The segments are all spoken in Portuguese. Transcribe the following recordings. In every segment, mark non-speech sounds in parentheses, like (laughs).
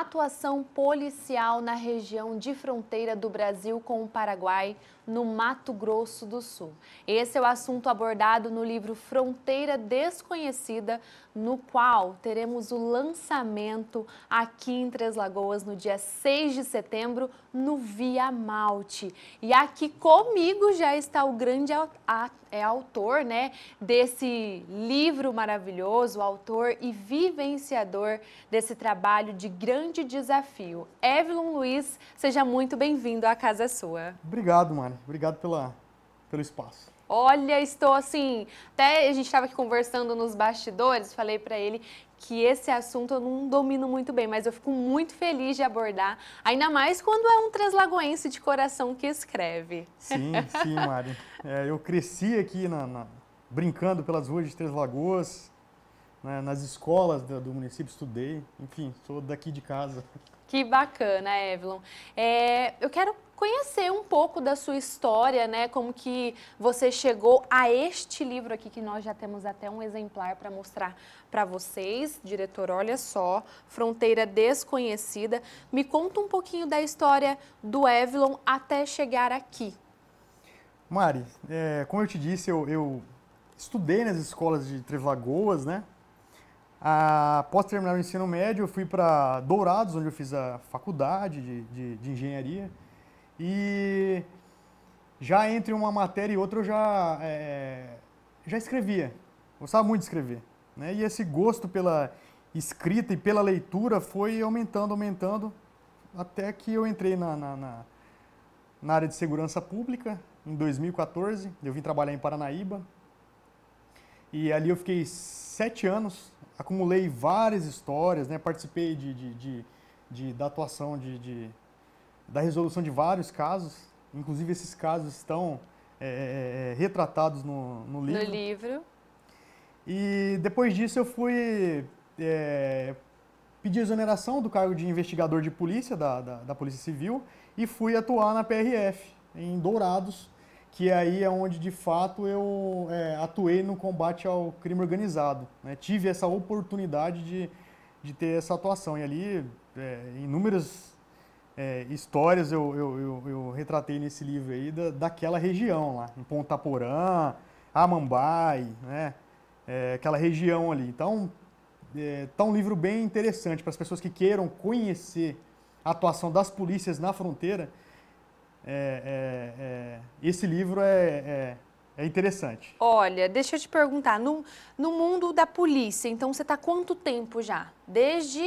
atuação policial na região de fronteira do Brasil com o Paraguai no Mato Grosso do Sul. Esse é o assunto abordado no livro Fronteira Desconhecida, no qual teremos o lançamento aqui em Três Lagoas no dia 6 de setembro no Via Malte. E aqui comigo já está o grande é autor, né, desse livro maravilhoso, autor e vivenciador desse trabalho de grande desafio. Evelyn Luiz, seja muito bem-vindo à casa sua. Obrigado, Mara. Mari. Obrigado pela, pelo espaço. Olha, estou assim. Até a gente estava aqui conversando nos bastidores, falei para ele que esse assunto eu não domino muito bem, mas eu fico muito feliz de abordar, ainda mais quando é um translagoense de coração que escreve. Sim, sim, (laughs) Mari. É, eu cresci aqui na, na, brincando pelas ruas de Três Lagoas, né, nas escolas do, do município, estudei, enfim, sou daqui de casa. Que bacana, Evelyn. É, eu quero conhecer um pouco da sua história, né? Como que você chegou a este livro aqui que nós já temos até um exemplar para mostrar para vocês, diretor. Olha só, Fronteira Desconhecida. Me conta um pouquinho da história do Evelyn até chegar aqui. Mari, é, como eu te disse, eu, eu estudei nas escolas de Três né? Ah, após terminar o ensino médio, eu fui para Dourados, onde eu fiz a faculdade de, de, de engenharia. E já entre uma matéria e outra eu já, é, já escrevia. Gostava muito de escrever. Né? E esse gosto pela escrita e pela leitura foi aumentando, aumentando, até que eu entrei na, na, na, na área de segurança pública em 2014. Eu vim trabalhar em Paranaíba. E ali eu fiquei sete anos, acumulei várias histórias, né? participei de, de, de, de da atuação de, de da resolução de vários casos, inclusive esses casos estão é, é, é, é retratados no, no, livro. No livro. E depois disso eu fui é, pedir exoneração do cargo de investigador de polícia, da, da, da Polícia Civil, e fui atuar na PRF, em Dourados, que aí é onde de fato eu é, atuei no combate ao crime organizado. Né? Tive essa oportunidade de, de ter essa atuação. E ali, é, inúmeras é, histórias eu, eu, eu, eu, retratei nesse livro aí da, daquela região lá, em Ponta Porã, Amambai, né? É, aquela região ali. Então, é, tá um livro bem interessante para as pessoas que queiram conhecer a atuação das polícias na fronteira. É, é, é esse livro é, é, é interessante. Olha, deixa eu te perguntar, no, no mundo da polícia, então você está quanto tempo já? Desde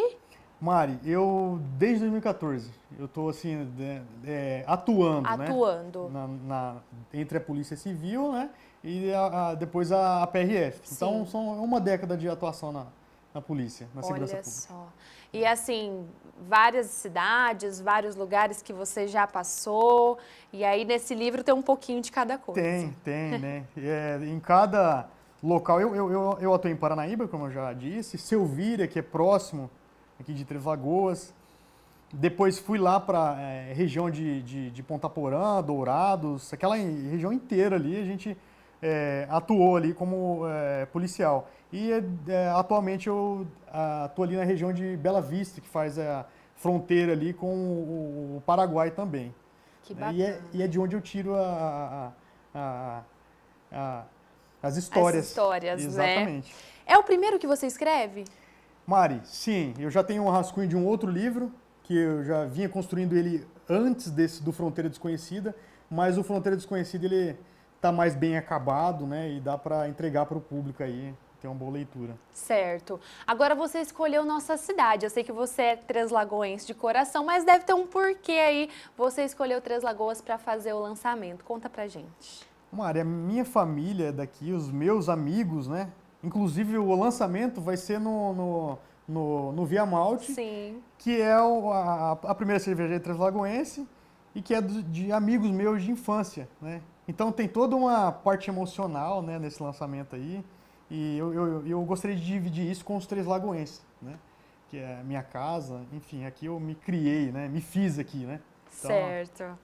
Mari, eu desde 2014 eu estou assim de, de, atuando, atuando. Né? Na, na, entre a polícia civil, né, e a, a, depois a, a PRF. Sim. Então são uma década de atuação na, na polícia, na Olha segurança pública. Olha só. E assim, várias cidades, vários lugares que você já passou, e aí nesse livro tem um pouquinho de cada coisa. Tem, tem, né? É, em cada local, eu, eu, eu, eu atuo em Paranaíba, como eu já disse, Selvíria, que é próximo aqui de Três Lagoas. Depois fui lá para é, região de, de, de, Ponta Porã, Dourados, aquela região inteira ali, a gente é, atuou ali como é, policial. E é, é, atualmente eu estou ali na região de Bela Vista, que faz a fronteira ali com o, o Paraguai também. Que bacana. Né, e é, e é de onde eu tiro a, a, a, a as histórias. As histórias, né? Exatamente. né? É o primeiro que você escreve? Mari, sim, eu já tenho um rascunho de um outro livro, que eu já vinha construindo ele antes desse do Fronteira Desconhecida, mas o Fronteira Desconhecida ele tá mais bem acabado, né, e dá para entregar para o público aí, ter uma boa leitura. Certo. Agora você escolheu nossa cidade. Eu sei que você é Três Lagoas de coração, mas deve ter um porquê aí você escolheu Três Lagoas para fazer o lançamento. Conta pra gente. Mari, a minha família daqui, os meus amigos, né, Inclusive, o lançamento vai ser no, no, no, no Via Malte, Sim. que é o, a, a primeira cervejaria translagoense e que é do, de amigos meus de infância, né? Então tem toda uma parte emocional né, nesse lançamento aí e eu, eu, eu gostaria de dividir isso com os três lagoenses, né? Que é a minha casa, enfim, aqui eu me criei, né? Me fiz aqui, né? Então, certo.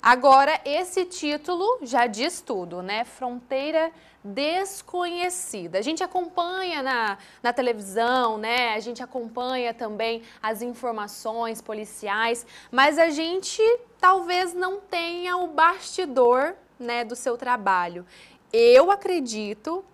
Agora, esse título já diz tudo, né? Fronteira desconhecida. A gente acompanha na, na televisão, né? A gente acompanha também as informações policiais, mas a gente talvez não tenha o bastidor né, do seu trabalho. Eu acredito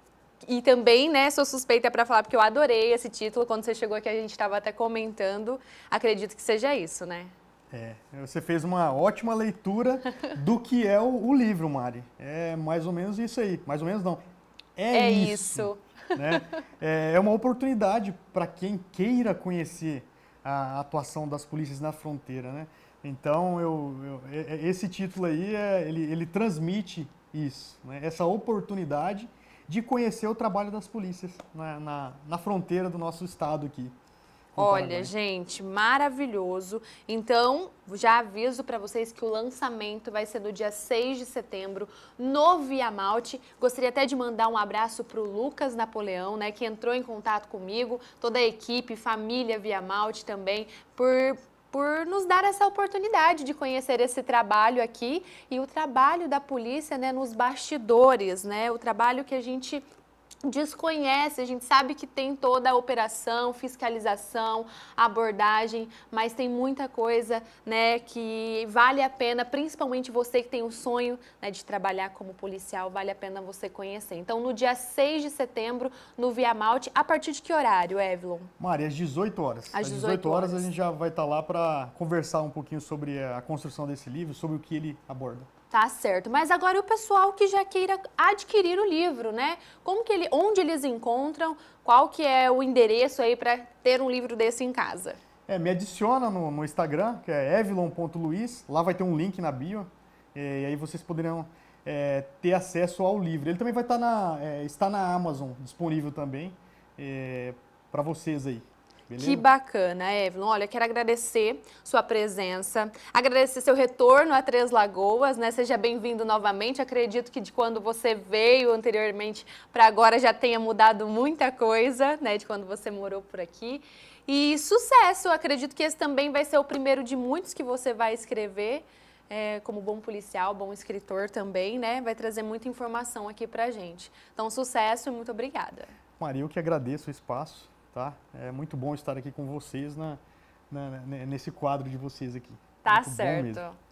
e também, né, sou suspeita para falar, porque eu adorei esse título. Quando você chegou aqui, a gente estava até comentando. Acredito que seja isso, né? É, você fez uma ótima leitura do que é o, o, livro, Mari. É mais ou menos isso aí. Mais ou menos não. É, é isso. isso. Né? É, é uma oportunidade para quem queira conhecer a atuação das polícias na fronteira, né? Então, eu, eu esse título aí, é, ele, ele transmite isso, né? essa oportunidade de conhecer o trabalho das polícias na, na, na fronteira do nosso estado aqui. Olha, gente, maravilhoso. Então, já aviso para vocês que o lançamento vai ser no dia 6 de setembro no Via Malte. Gostaria até de mandar um abraço para o Lucas Napoleão, né, que entrou em contato comigo, toda a equipe, família Via Malte também, por por nos dar essa oportunidade de conhecer esse trabalho aqui e o trabalho da polícia né, nos bastidores, né, o trabalho que a gente desconhece, a gente sabe que tem toda a operação, fiscalização, abordagem, mas tem muita coisa, né, que vale a pena, principalmente você que tem o sonho né, de trabalhar como policial, vale a pena você conhecer. Então, no dia 6 de setembro, no Via Malte, a partir de que horário, Evelyn? Maria, às 18 horas. Às 18, 18 horas. horas a gente já vai estar tá lá para conversar um pouquinho sobre a construção desse livro, sobre o que ele aborda. Tá certo. Mas agora o pessoal que já queira adquirir o livro, né? Como que ele, onde eles encontram? Qual que é o endereço aí para ter um livro desse em casa? É, me adiciona no, no Instagram, que é evilon.luiz. Lá vai ter um link na bio. e aí vocês poderão é, ter acesso ao livro. Ele também vai estar tá na, é, está na Amazon, disponível também é, para vocês aí. Que bacana, Evelyn. Olha, quero agradecer sua presença, agradecer seu retorno a Três Lagoas, né? Seja bem-vindo novamente. Acredito que de quando você veio anteriormente para agora já tenha mudado muita coisa, né? De quando você morou por aqui. E sucesso! Acredito que esse também vai ser o primeiro de muitos que você vai escrever. É, como bom policial, bom escritor também, né? Vai trazer muita informação aqui pra gente. Então, sucesso e muito obrigada. Maria, eu que agradeço o espaço Tá? É muito bom estar aqui com vocês na, na, nesse quadro de vocês aqui. Tá muito certo.